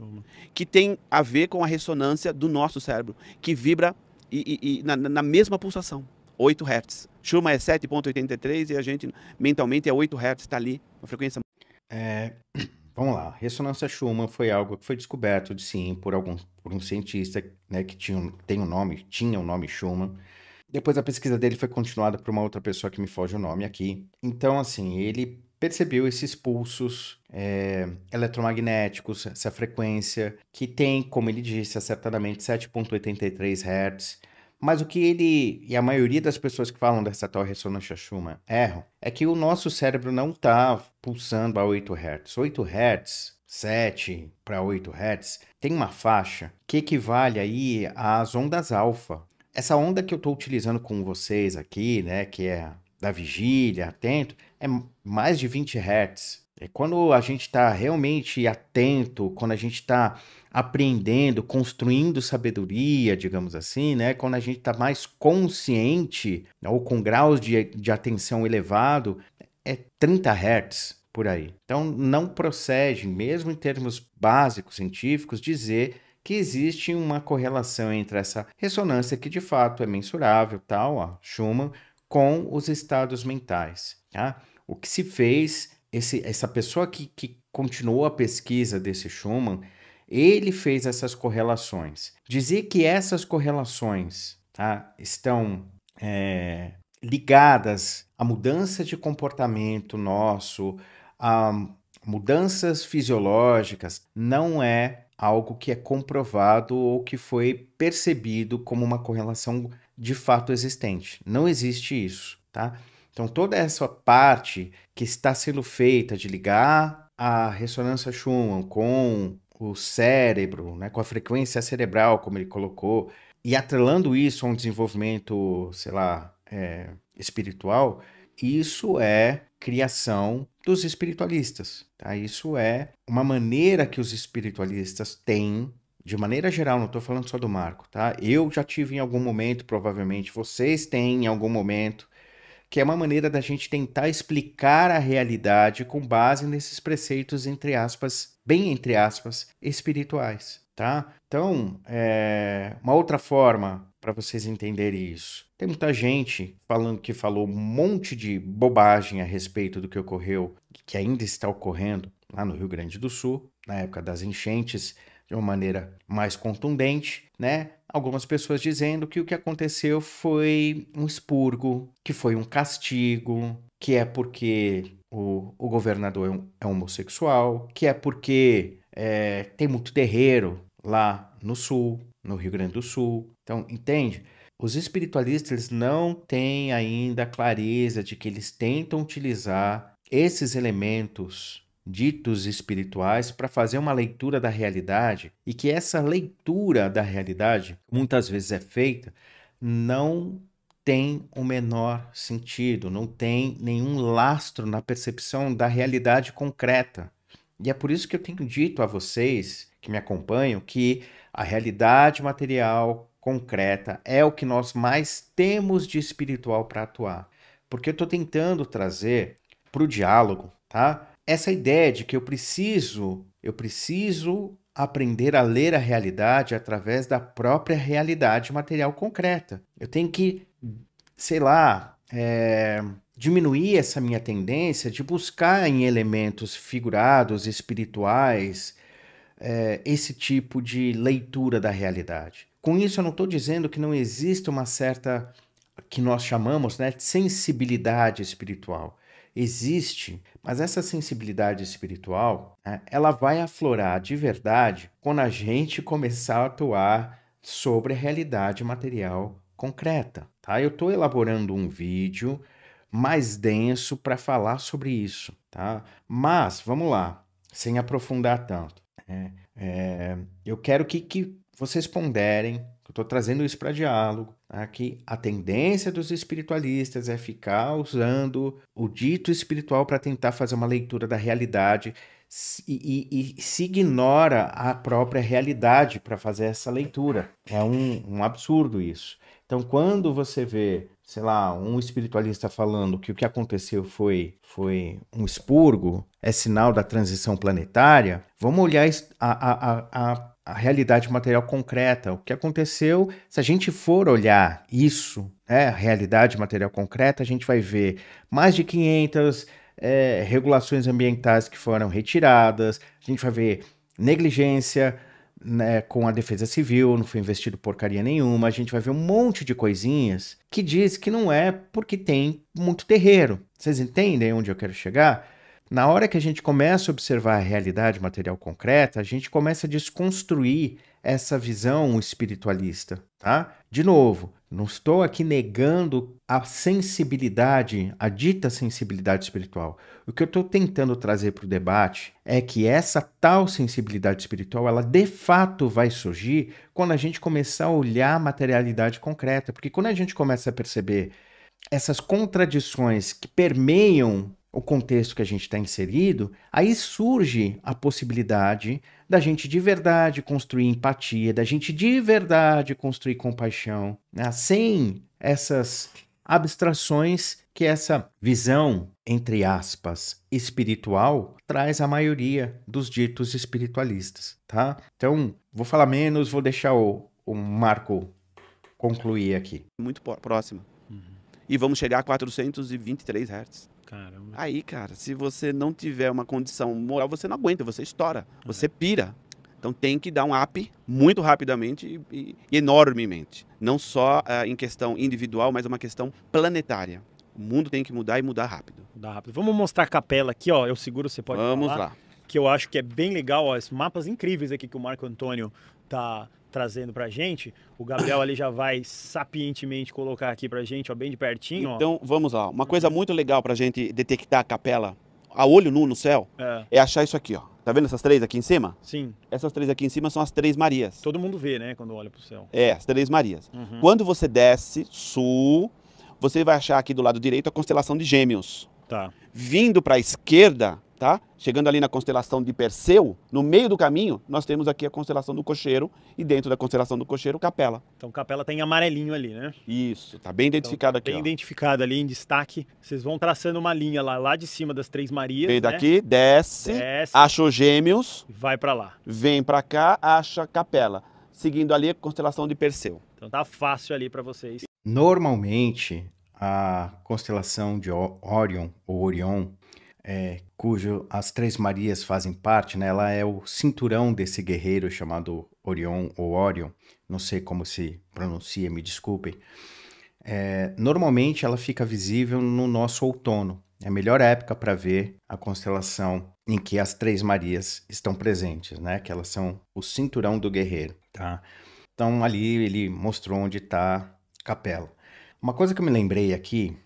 que tem a ver com a ressonância do nosso cérebro, que vibra e, e, e na, na mesma pulsação. 8 Hz. Schumann é 7.83 e a gente mentalmente é 8 Hz, está ali, uma frequência. É, vamos lá, ressonância Schumann foi algo que foi descoberto de sim por algum por um cientista, né, que tinha tem o um nome, tinha o um nome Schumann. Depois a pesquisa dele foi continuada por uma outra pessoa que me foge o nome aqui. Então, assim, ele percebeu esses pulsos é, eletromagnéticos, essa frequência, que tem, como ele disse, acertadamente 7,83 Hz. Mas o que ele e a maioria das pessoas que falam dessa tal ressonância Schumann erram é que o nosso cérebro não está pulsando a 8 Hz. 8 Hz, 7 para 8 Hz, tem uma faixa que equivale aí às ondas alfa. Essa onda que eu estou utilizando com vocês aqui, né, que é da vigília, atento, é mais de 20 Hz. É quando a gente está realmente atento, quando a gente está aprendendo, construindo sabedoria, digamos assim, né? Quando a gente está mais consciente né, ou com graus de, de atenção elevado, é 30 Hz por aí. Então, não procede, mesmo em termos básicos científicos, dizer que existe uma correlação entre essa ressonância que de fato é mensurável, tal, ó, Schumann, com os estados mentais. Tá? O que se fez esse, essa pessoa que, que continuou a pesquisa desse Schumann, ele fez essas correlações. Dizer que essas correlações tá, estão é, ligadas a mudanças de comportamento nosso, a mudanças fisiológicas, não é algo que é comprovado ou que foi percebido como uma correlação de fato existente. Não existe isso, tá? Então, toda essa parte que está sendo feita de ligar a ressonância Schumann com o cérebro, né, com a frequência cerebral, como ele colocou, e atrelando isso a um desenvolvimento, sei lá, é, espiritual, isso é criação dos espiritualistas. Tá? Isso é uma maneira que os espiritualistas têm, de maneira geral, não estou falando só do Marco, tá? Eu já tive em algum momento, provavelmente vocês têm em algum momento, que é uma maneira da gente tentar explicar a realidade com base nesses preceitos, entre aspas, bem entre aspas, espirituais, tá? Então, é... uma outra forma para vocês entenderem isso. Tem muita gente falando que falou um monte de bobagem a respeito do que ocorreu, que ainda está ocorrendo lá no Rio Grande do Sul, na época das enchentes, de uma maneira mais contundente, né? algumas pessoas dizendo que o que aconteceu foi um expurgo, que foi um castigo, que é porque o, o governador é, é homossexual, que é porque é, tem muito terreiro lá no sul, no Rio Grande do Sul. Então, entende? Os espiritualistas não têm ainda clareza de que eles tentam utilizar esses elementos ditos espirituais para fazer uma leitura da realidade e que essa leitura da realidade, muitas vezes é feita, não tem o menor sentido, não tem nenhum lastro na percepção da realidade concreta. E é por isso que eu tenho dito a vocês que me acompanham que a realidade material concreta é o que nós mais temos de espiritual para atuar. Porque eu estou tentando trazer para o diálogo, tá? essa ideia de que eu preciso, eu preciso aprender a ler a realidade através da própria realidade material concreta. Eu tenho que, sei lá, é, diminuir essa minha tendência de buscar em elementos figurados, espirituais, é, esse tipo de leitura da realidade. Com isso, eu não estou dizendo que não existe uma certa, que nós chamamos né, de sensibilidade espiritual existe, mas essa sensibilidade espiritual, né, ela vai aflorar de verdade quando a gente começar a atuar sobre a realidade material concreta, tá? Eu estou elaborando um vídeo mais denso para falar sobre isso, tá? Mas vamos lá, sem aprofundar tanto. É, é, eu quero que, que vocês ponderem Estou trazendo isso para diálogo. aqui. Tá? Que a tendência dos espiritualistas é ficar usando o dito espiritual para tentar fazer uma leitura da realidade e, e, e, se ignora a própria realidade para fazer essa leitura. É um, um absurdo isso. Então, quando você vê, sei lá, um espiritualista falando que o que aconteceu foi, foi um expurgo, é sinal da transição planetária, vamos olhar a, a, a a realidade material concreta, o que aconteceu. Se a gente for olhar isso, né, a realidade material concreta, a gente vai ver mais de 500 é, regulações ambientais que foram retiradas, a gente vai ver negligência né, com a defesa civil, não foi investido porcaria nenhuma, a gente vai ver um monte de coisinhas que diz que não é porque tem muito terreiro. Vocês entendem onde eu quero chegar? na hora que a gente começa a observar a realidade material concreta, a gente começa a desconstruir essa visão espiritualista, tá? De novo, não estou aqui negando a sensibilidade, a dita sensibilidade espiritual. O que eu estou tentando trazer para o debate é que essa tal sensibilidade espiritual, ela de fato vai surgir quando a gente começar a olhar a materialidade concreta, porque quando a gente começa a perceber essas contradições que permeiam o contexto que a gente está inserido, aí surge a possibilidade da gente de verdade construir empatia, da gente de verdade construir compaixão, né? sem essas abstrações que essa visão, entre aspas, espiritual traz a maioria dos ditos espiritualistas, tá? Então, vou falar menos, vou deixar o, o Marco concluir aqui. Muito próximo. Uhum. E vamos chegar a 423 Hz. Caramba. Aí, cara, se você não tiver uma condição moral, você não aguenta, você estoura, é. você pira. Então tem que dar um up muito rapidamente e, e enormemente. Não só uh, em questão individual, mas é uma questão planetária. O mundo tem que mudar e mudar rápido. Mudar rápido. Vamos mostrar a capela aqui, ó. Eu seguro, você pode Vamos falar, lá. Que eu acho que é bem legal, ó. Esses mapas incríveis aqui que o Marco Antônio tá trazendo pra gente. O Gabriel ali já vai sapientemente colocar aqui pra gente, ó, bem de pertinho. Ó. Então, vamos lá. Uma coisa muito legal pra gente detectar a capela a olho nu no céu é. é, achar isso aqui, ó. Tá vendo essas três aqui em cima? Sim. Essas três aqui em cima são as três Marias. Todo mundo vê, né, quando olha pro céu. É, as três Marias. Uhum. Quando você desce sul, você vai achar aqui do lado direito a constelação de Gêmeos. Tá. Vindo para a esquerda, tá? Chegando ali na constelação de Perseu, no meio do caminho, nós temos aqui a constelação do Cocheiro e dentro da constelação do Cocheiro, Capela. Então Capela tem amarelinho ali, né? Isso, tá bem então, identificado então, tá aqui. Bem ó. identificado ali em destaque. Vocês vão traçando uma linha lá, lá de cima das Três Marias, Vem né? daqui, desce, desce, achou Gêmeos, vai para lá. Vem para cá, acha Capela, seguindo ali a constelação de Perseu. Então tá fácil ali para vocês. Normalmente a constelação de Orion ou Orion é, cujo as Três Marias fazem parte, né? Ela é o cinturão desse guerreiro chamado Orion ou Orion, não sei como se pronuncia, me desculpem. É, normalmente ela fica visível no nosso outono. É a melhor época para ver a constelação em que as Três Marias estão presentes, né? Que elas são o cinturão do guerreiro, tá? Então ali ele mostrou onde está Capela. Uma coisa que eu me lembrei aqui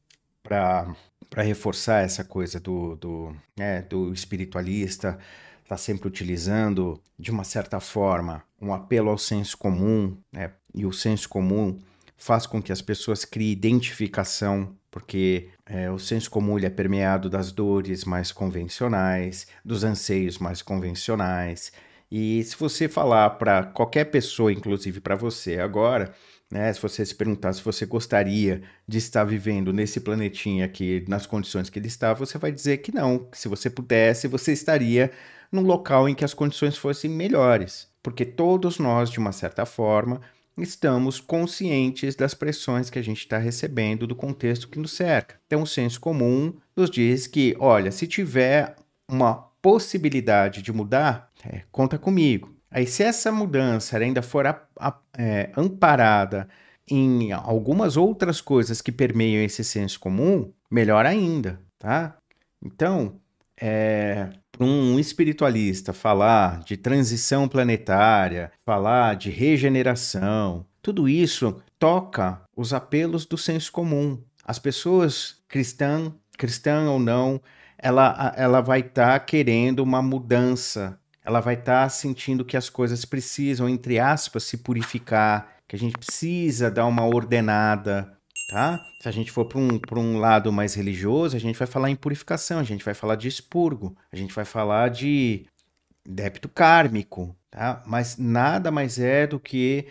para para reforçar essa coisa do, do, né, do espiritualista está sempre utilizando, de uma certa forma, um apelo ao senso comum, né? e o senso comum faz com que as pessoas criem identificação, porque é, o senso comum é permeado das dores mais convencionais, dos anseios mais convencionais. E se você falar para qualquer pessoa, inclusive para você agora, né? Se você se perguntar se você gostaria de estar vivendo nesse planetinha aqui, nas condições que ele está, você vai dizer que não, que se você pudesse, você estaria num local em que as condições fossem melhores, porque todos nós, de uma certa forma, estamos conscientes das pressões que a gente está recebendo do contexto que nos cerca. Então, o senso comum nos diz que, olha, se tiver uma possibilidade de mudar, é, conta comigo. Aí, se essa mudança ainda for a, a, é, amparada em algumas outras coisas que permeiam esse senso comum, melhor ainda, tá? Então, é, um espiritualista falar de transição planetária, falar de regeneração, tudo isso toca os apelos do senso comum. As pessoas cristã, cristã ou não, ela, ela vai estar tá querendo uma mudança ela vai estar tá sentindo que as coisas precisam, entre aspas, se purificar, que a gente precisa dar uma ordenada, tá? Se a gente for para um, um lado mais religioso, a gente vai falar em purificação, a gente vai falar de expurgo, a gente vai falar de débito kármico, tá? Mas nada mais é do que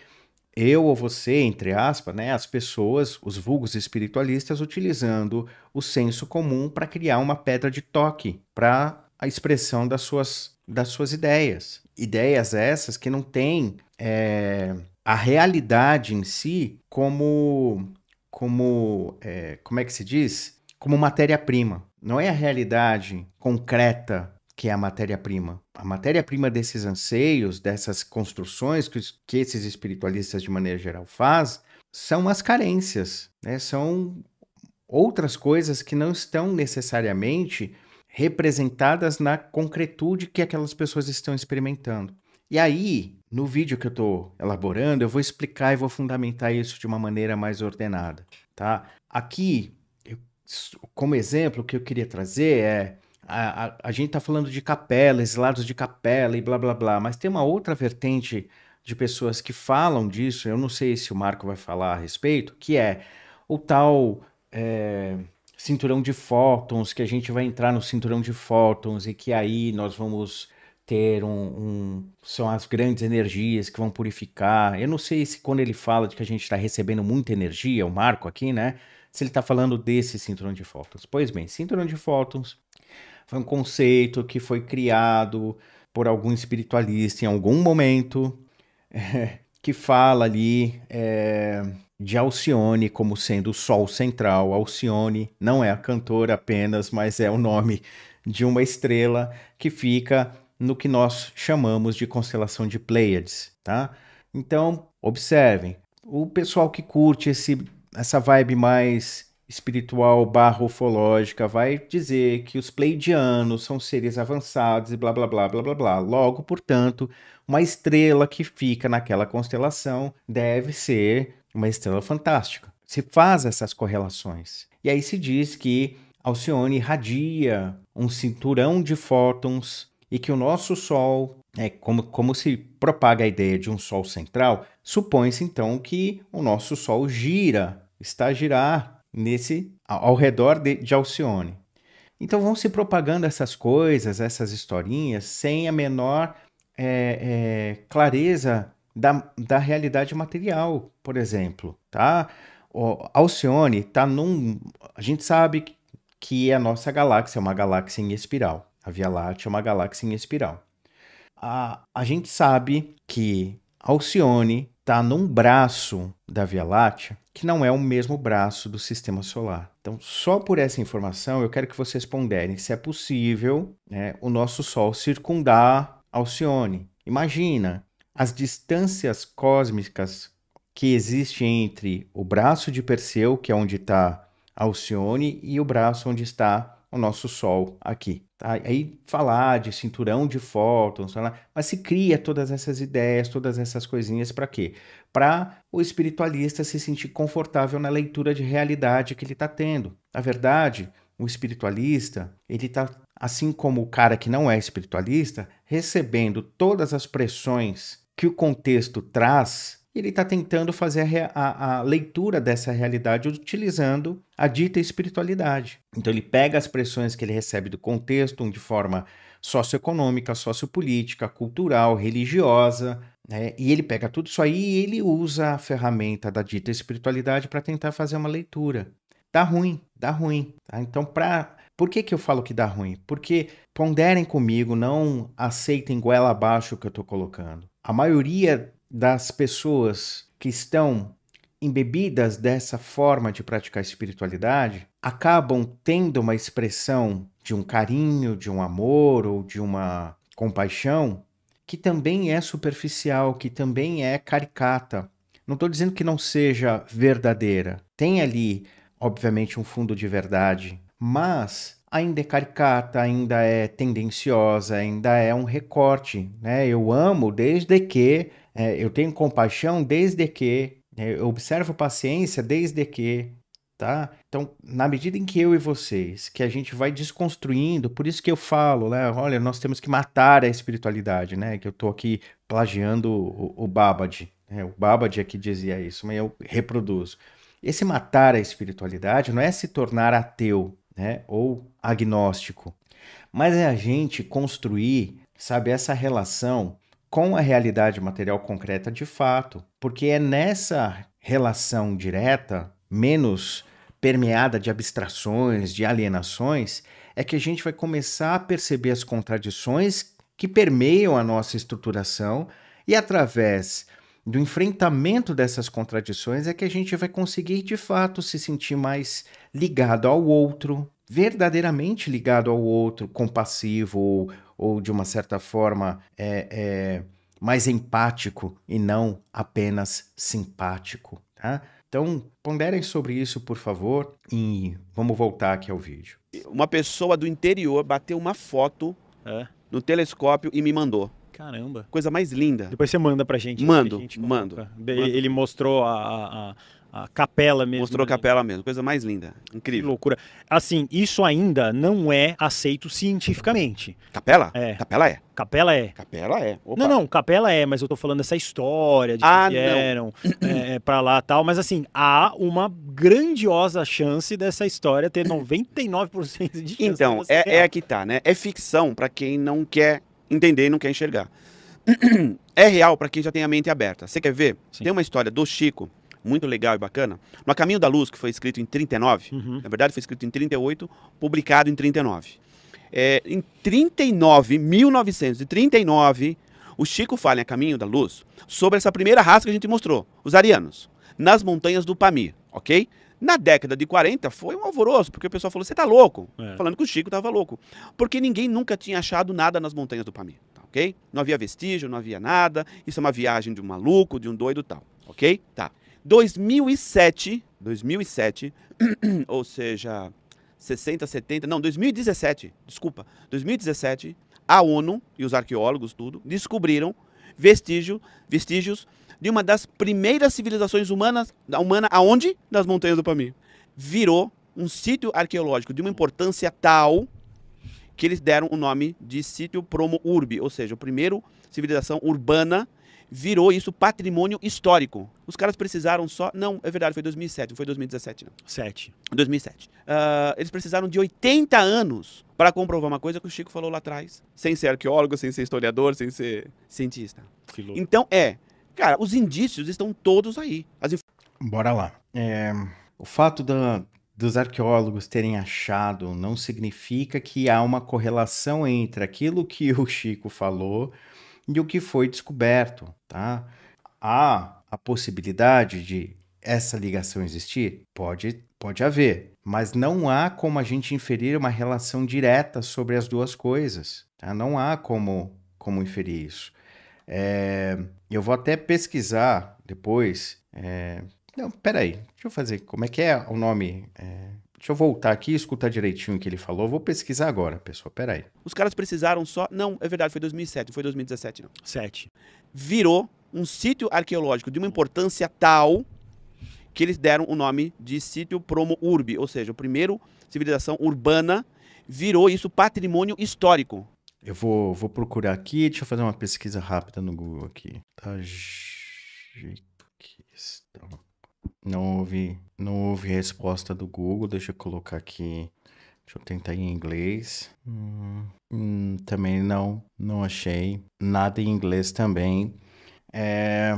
eu ou você, entre aspas, né, as pessoas, os vulgos espiritualistas, utilizando o senso comum para criar uma pedra de toque, para a expressão das suas, das suas ideias. Ideias essas que não têm é, a realidade em si como. como é, como é que se diz? Como matéria-prima. Não é a realidade concreta que é a matéria-prima. A matéria-prima desses anseios, dessas construções que, que esses espiritualistas, de maneira geral, fazem, são as carências, né? são outras coisas que não estão necessariamente representadas na concretude que aquelas pessoas estão experimentando. E aí, no vídeo que eu estou elaborando, eu vou explicar e vou fundamentar isso de uma maneira mais ordenada, tá? Aqui, eu, como exemplo, o que eu queria trazer é a, a, a gente está falando de capela, lados de capela e blá blá blá, mas tem uma outra vertente de pessoas que falam disso, eu não sei se o Marco vai falar a respeito, que é o tal é, cinturão de fótons, que a gente vai entrar no cinturão de fótons e que aí nós vamos ter um, um, são as grandes energias que vão purificar. Eu não sei se quando ele fala de que a gente está recebendo muita energia, o Marco aqui, né? Se ele está falando desse cinturão de fótons. Pois bem, cinturão de fótons foi um conceito que foi criado por algum espiritualista em algum momento, é, que fala ali é, de Alcione como sendo o sol central. Alcione não é a cantora apenas, mas é o nome de uma estrela que fica no que nós chamamos de constelação de Pleiades, tá? Então, observem, o pessoal que curte esse, essa vibe mais espiritual barra ufológica vai dizer que os pleidianos são seres avançados e blá blá blá blá blá blá. Logo, portanto, uma estrela que fica naquela constelação deve ser uma estrela fantástica. Se faz essas correlações. E aí se diz que Alcione irradia um cinturão de fótons e que o nosso Sol, é como, como se propaga a ideia de um Sol central, supõe-se então que o nosso Sol gira, está a girar nesse, ao redor de, de Alcione. Então vão se propagando essas coisas, essas historinhas, sem a menor é, é, clareza da, da realidade material, por exemplo, tá? O Alcione tá num... A gente sabe que é a nossa galáxia é uma galáxia em espiral. A Via Láctea é uma galáxia em espiral. A, a gente sabe que Alcione está num braço da Via Láctea que não é o mesmo braço do Sistema Solar. Então, só por essa informação, eu quero que vocês ponderem se é possível né, o nosso Sol circundar Alcione. Imagina, as distâncias cósmicas que existem entre o braço de Perseu, que é onde está Alcione, e o braço onde está o nosso Sol aqui. Tá? Aí falar de cinturão de fótons, mas se cria todas essas ideias, todas essas coisinhas para quê? Para o espiritualista se sentir confortável na leitura de realidade que ele está tendo. Na verdade, o espiritualista, ele está, assim como o cara que não é espiritualista, recebendo todas as pressões que o contexto traz, ele está tentando fazer a, a, leitura dessa realidade utilizando a dita espiritualidade. Então ele pega as pressões que ele recebe do contexto de forma socioeconômica, sociopolítica, cultural, religiosa, né? e ele pega tudo isso aí e ele usa a ferramenta da dita espiritualidade para tentar fazer uma leitura. Dá ruim, dá ruim. Tá? Então, para por que, que eu falo que dá ruim? Porque ponderem comigo, não aceitem goela abaixo o que eu estou colocando. A maioria das pessoas que estão embebidas dessa forma de praticar espiritualidade acabam tendo uma expressão de um carinho, de um amor ou de uma compaixão que também é superficial, que também é caricata. Não estou dizendo que não seja verdadeira. Tem ali, obviamente, um fundo de verdade, mas ainda é caricata, ainda é tendenciosa, ainda é um recorte, né? Eu amo desde que, é, eu tenho compaixão desde que, é, eu observo paciência desde que, tá? Então, na medida em que eu e vocês, que a gente vai desconstruindo, por isso que eu falo, né? Olha, nós temos que matar a espiritualidade, né? Que eu tô aqui plagiando o, o Babad. né? o Babaji aqui é dizia isso, mas eu reproduzo. Esse matar a espiritualidade não é se tornar ateu, né? ou agnóstico. Mas é a gente construir, sabe, essa relação com a realidade material concreta de fato, porque é nessa relação direta, menos permeada de abstrações, de alienações, é que a gente vai começar a perceber as contradições que permeiam a nossa estruturação e através do enfrentamento dessas contradições é que a gente vai conseguir de fato se sentir mais ligado ao outro, verdadeiramente ligado ao outro, compassivo ou, ou de uma certa forma é, é, mais empático e não apenas simpático. Tá? Então, ponderem sobre isso, por favor, e vamos voltar aqui ao vídeo. Uma pessoa do interior bateu uma foto é. no telescópio e me mandou. Caramba. Coisa mais linda. Depois você manda pra gente. Mando, a gente mando, Ele mostrou a, a, a capela mesmo. Mostrou a né? capela mesmo, coisa mais linda. Incrível. Que loucura. Assim, isso ainda não é aceito cientificamente. Capela? É. Capela é. Capela é. Capela é. Opa. Não, não, capela é, mas eu tô falando essa história de ah, que vieram é, é para lá tal. Mas assim, há uma grandiosa chance dessa história ter 99% de chance. Então, é, é a que tá, né? É ficção para quem não quer entender e não quer enxergar. é real para quem já tem a mente aberta. Você quer ver? Sim. Tem uma história do Chico, muito legal e bacana. No Caminho da Luz, que foi escrito em 39, uhum. na verdade foi escrito em 38, publicado em 39. É, em 39, 1939, o Chico fala em A Caminho da Luz sobre essa primeira raça que a gente mostrou, os arianos, nas montanhas do Pamir, ok? Na década de 40 foi um alvoroço, porque o pessoal falou: você tá louco? É. Falando que o Chico tava louco. Porque ninguém nunca tinha achado nada nas montanhas do Pamir, tá, ok? Não havia vestígio, não havia nada. Isso é uma viagem de um maluco, de um doido tal, ok? Tá. 2007, 2007, ou seja, 60, 70, não, 2017, desculpa, 2017, a ONU e os arqueólogos, tudo, descobriram vestígio, vestígios de uma das primeiras civilizações humanas, humana aonde? Nas montanhas do Pamir. Virou um sítio arqueológico de uma importância tal que eles deram o nome de sítio Promo Urbe, ou seja, a primeira civilização urbana virou isso patrimônio histórico. Os caras precisaram só. Não, é verdade, foi 2007, não foi 2017, não. sete 2007. Uh, ah, eles precisaram de 80 anos para comprovar uma coisa que o Chico falou lá atrás. Sem ser arqueólogo, sem ser historiador, sem ser cientista. Que louco. Então é. Cara, os indícios estão todos aí. As inf... Bora lá. É, o fato da, dos arqueólogos terem achado não significa que há uma correlação entre aquilo que o Chico falou e o que foi descoberto, tá? Há a possibilidade de essa ligação existir? Pode, pode haver, mas não há como a gente inferir uma relação direta sobre as duas coisas, tá? Não há como, como inferir isso. É, eu vou até pesquisar depois. É, não, peraí, deixa eu fazer. Como é que é o nome? É, Deixa eu voltar aqui e escutar direitinho o que ele falou. Vou pesquisar agora, pessoal. Peraí. Os caras precisaram só. Não, é verdade, foi 2007, não foi 2017, não. Sete. Virou um sítio arqueológico de uma importância tal que eles deram o nome de sítio Promo Urbe, ou seja, o primeiro civilização urbana virou isso patrimônio histórico. Eu vou, vou procurar aqui, deixa eu fazer uma pesquisa rápida no Google aqui. Tajiquistão. Tá, não houve, não houve resposta do Google, deixa eu colocar aqui. Deixa eu tentar em inglês. Hum, hum, também não, não achei. Nada em inglês também. É,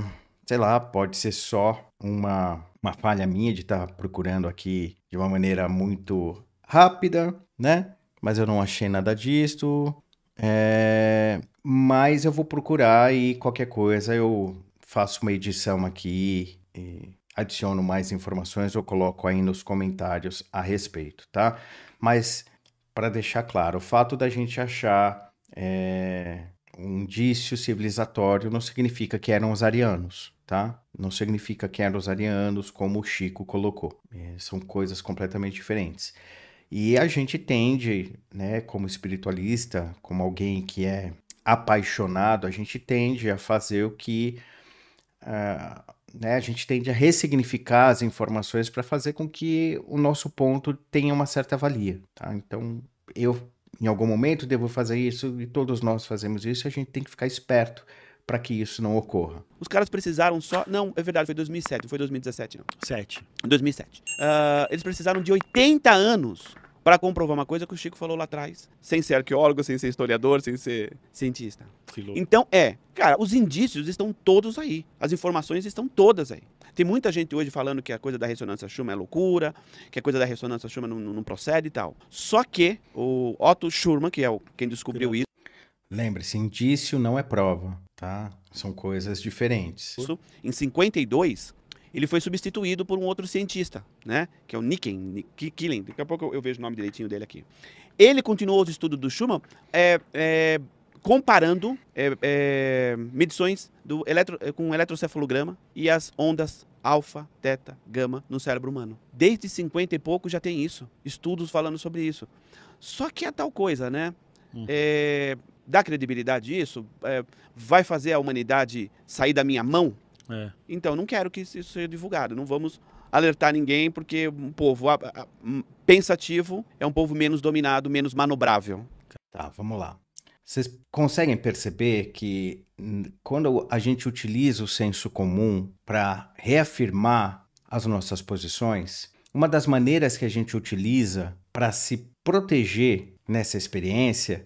sei lá, pode ser só uma, uma falha minha de estar tá procurando aqui de uma maneira muito rápida, né? Mas eu não achei nada disso. É, mas eu vou procurar e qualquer coisa eu faço uma edição aqui e adiciono mais informações ou coloco aí nos comentários a respeito, tá? Mas para deixar claro, o fato da gente achar é, um indício civilizatório não significa que eram os arianos, tá? Não significa que eram os arianos, como o Chico colocou. É, são coisas completamente diferentes. E a gente tende, né, como espiritualista, como alguém que é apaixonado, a gente tende a fazer o que. Uh, né, a gente tende a ressignificar as informações para fazer com que o nosso ponto tenha uma certa valia. Tá? Então, eu, em algum momento, devo fazer isso e todos nós fazemos isso, a gente tem que ficar esperto para que isso não ocorra. Os caras precisaram só. Não, é verdade, foi 2007, não foi 2017, não. 7. 2007. Uh, eles precisaram de 80 anos para comprovar uma coisa que o Chico falou lá atrás, sem ser arqueólogo, sem ser historiador, sem ser cientista. Então é, cara, os indícios estão todos aí, as informações estão todas aí. Tem muita gente hoje falando que a coisa da ressonância Schumann é loucura, que a coisa da ressonância Schumann não, não procede e tal. Só que o Otto Schurman, que é o, quem descobriu isso, Lembre-se, indício não é prova, tá? São coisas diferentes. Isso, em 52, ele foi substituído por um outro cientista, né? Que é o Nicken, Killing. Daqui a pouco eu, vejo o nome direitinho dele aqui. Ele continuou os estudos do Schumann é, é, comparando é, é medições do eletro, é, com um eletrocefalograma e as ondas alfa, teta, gama no cérebro humano. Desde 50 e pouco já tem isso, estudos falando sobre isso. Só que é tal coisa, né? Hum. É, dá credibilidade isso? É, vai fazer a humanidade sair da minha mão? É. Então, não quero que isso seja divulgado. Não vamos alertar ninguém, porque um povo pensativo é um povo menos dominado, menos manobrável. Tá, vamos lá. Vocês conseguem perceber que quando a gente utiliza o senso comum para reafirmar as nossas posições, uma das maneiras que a gente utiliza para se proteger nessa experiência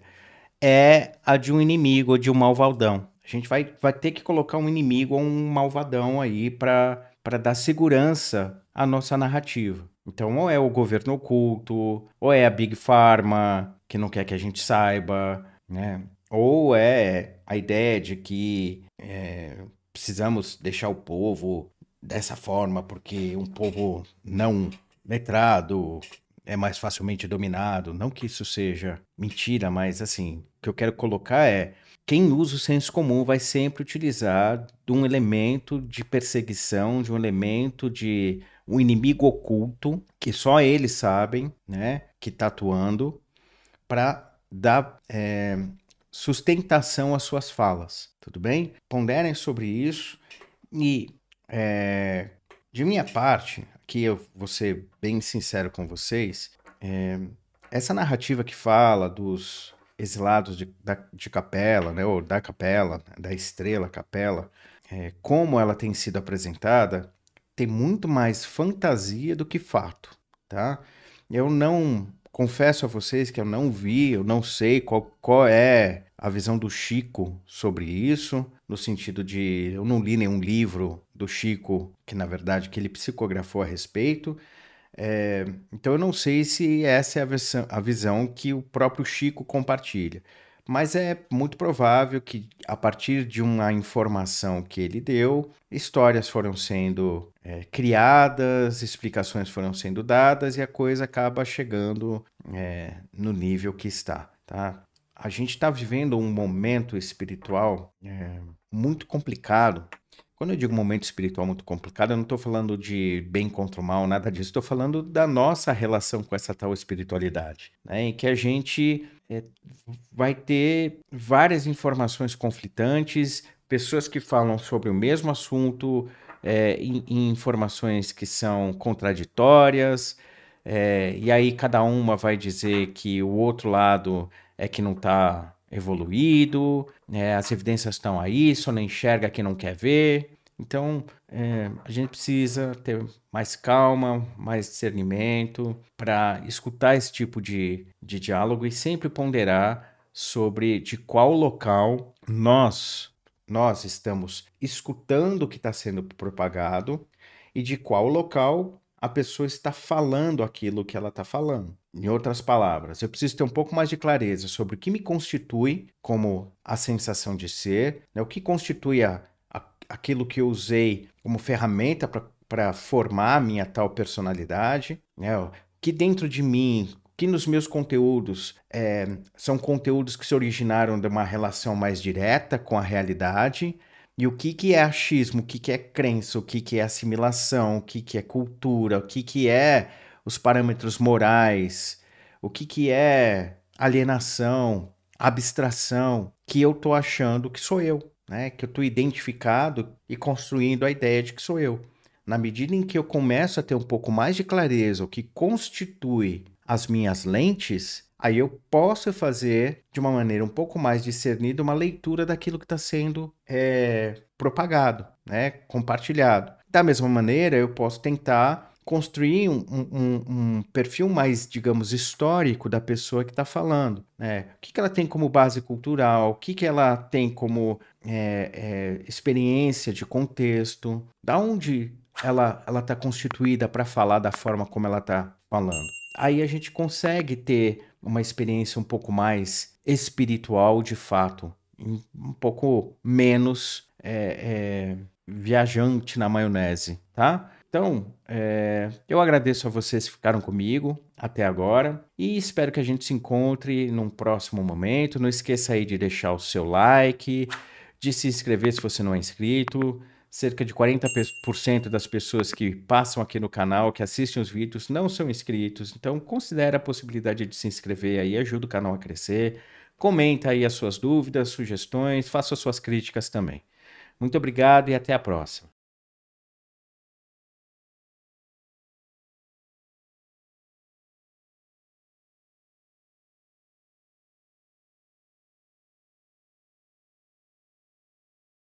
é a de um inimigo, de um malvadão. A gente vai, vai ter que colocar um inimigo ou um malvadão aí para dar segurança à nossa narrativa. Então, ou é o governo oculto, ou é a Big Pharma, que não quer que a gente saiba, né? Ou é a ideia de que é, precisamos deixar o povo dessa forma, porque um povo não letrado é mais facilmente dominado. Não que isso seja mentira, mas assim, o que eu quero colocar é quem usa o senso comum vai sempre utilizar de um elemento de perseguição, de um elemento de um inimigo oculto, que só eles sabem, né, que está atuando, para dar é, sustentação às suas falas, tudo bem? Ponderem sobre isso e, é, de minha parte, aqui eu vou ser bem sincero com vocês, é, essa narrativa que fala dos exilados de, da, de capela, né, ou da capela, da estrela capela, é, como ela tem sido apresentada, tem muito mais fantasia do que fato, tá? Eu não confesso a vocês que eu não vi, eu não sei qual, qual é a visão do Chico sobre isso, no sentido de eu não li nenhum livro do Chico que na verdade que ele psicografou a respeito, é, então eu não sei se essa é a, versão, a visão que o próprio Chico compartilha, mas é muito provável que a partir de uma informação que ele deu, histórias foram sendo é, criadas, explicações foram sendo dadas e a coisa acaba chegando é, no nível que está, tá? A gente está vivendo um momento espiritual muito complicado quando eu digo momento espiritual muito complicado, eu não estou falando de bem contra o mal, nada disso. Estou falando da nossa relação com essa tal espiritualidade, né? em que a gente é, vai ter várias informações conflitantes, pessoas que falam sobre o mesmo assunto, é, informações que são contraditórias, é, e aí cada uma vai dizer que o outro lado é que não está evoluído, né, as evidências estão aí, só não enxerga quem não quer ver. Então, é, a gente precisa ter mais calma, mais discernimento para escutar esse tipo de, de diálogo e sempre ponderar sobre de qual local nós, nós estamos escutando o que está sendo propagado e de qual local a pessoa está falando aquilo que ela está falando. Em outras palavras, eu preciso ter um pouco mais de clareza sobre o que me constitui como a sensação de ser, né? o que constitui a, a, aquilo que eu usei como ferramenta para formar a minha tal personalidade, né? o que dentro de mim, que nos meus conteúdos é, são conteúdos que se originaram de uma relação mais direta com a realidade, e o que, que é achismo, o que, que é crença, o que, que é assimilação, o que, que é cultura, o que, que é os parâmetros morais, o que, que é alienação, abstração, que eu tô achando que sou eu, né? Que eu tô identificado e construindo a ideia de que sou eu. Na medida em que eu começo a ter um pouco mais de clareza o que constitui as minhas lentes, Aí eu posso fazer, de uma maneira um pouco mais discernida, uma leitura daquilo que está sendo é, propagado, né? compartilhado. Da mesma maneira, eu posso tentar construir um, um, um, perfil mais, digamos, histórico da pessoa que está falando. Né? O que, que ela tem como base cultural, o que, que ela tem como é, é, experiência de contexto, da onde ela está constituída para falar da forma como ela está falando aí a gente consegue ter uma experiência um pouco mais espiritual de fato, um pouco menos é, é, viajante na maionese, tá? Então, é, eu agradeço a vocês que ficaram comigo até agora e espero que a gente se encontre num próximo momento. Não esqueça aí de deixar o seu like, de se inscrever se você não é inscrito. Cerca de 40% das pessoas que passam aqui no canal, que assistem os vídeos, não são inscritos. Então, considere a possibilidade de se inscrever aí, ajuda o canal a crescer. Comenta aí as suas dúvidas, sugestões, faça as suas críticas também. Muito obrigado e até a próxima.